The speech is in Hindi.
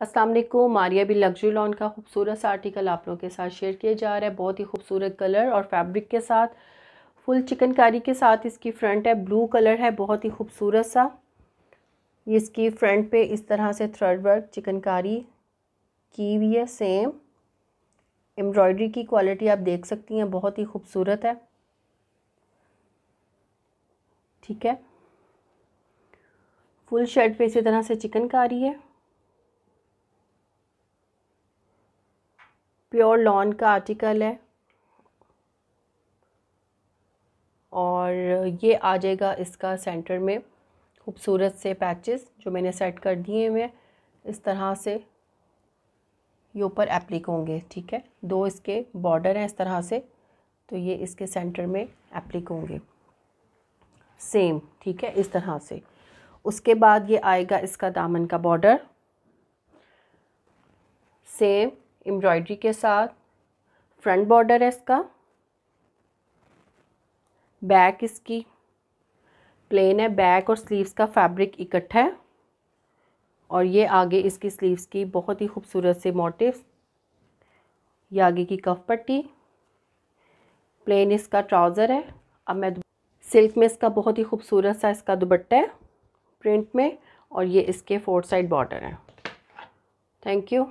असलम मारिया भी लग्जरी लॉन का खूबसूरत सा आर्टिकल आप लोगों के साथ शेयर किया जा रहा है बहुत ही खूबसूरत कलर और फैब्रिक के साथ फुल चिकनकारी के साथ इसकी फ्रंट है ब्लू कलर है बहुत ही खूबसूरत सा इसकी फ्रंट पे इस तरह से थ्रेड वर्क चिकनकारी की हुई है सेम एम्ब्रॉयडरी की क्वालिटी आप देख सकती हैं बहुत ही खूबसूरत है ठीक है फुल शर्ट पे इसी तरह से चिकनकारी है प्योर लॉन का आर्टिकल है और ये आ जाएगा इसका सेंटर में खूबसूरत से पैचेस जो मैंने सेट कर दिए हुए इस तरह से ये ऊपर एप्लिक होंगे ठीक है दो इसके बॉर्डर हैं इस तरह से तो ये इसके सेंटर में एप्लिक होंगे सेम ठीक है इस तरह से उसके बाद ये आएगा इसका दामन का बॉर्डर सेम एम्ब्रॉयडरी के साथ फ्रंट बॉर्डर है इसका बैक इसकी प्लेन है बैक और स्लीव्स का फैब्रिक इकट्ठा है और ये आगे इसकी स्लीव्स की बहुत ही खूबसूरत से मोटिव ये आगे की कफ पट्टी प्लेन इसका ट्राउज़र है अब मैं सिल्क में इसका बहुत ही खूबसूरत सा इसका दुबट्टा है प्रिंट में और ये इसके फोर साइड बॉर्डर है थैंक यू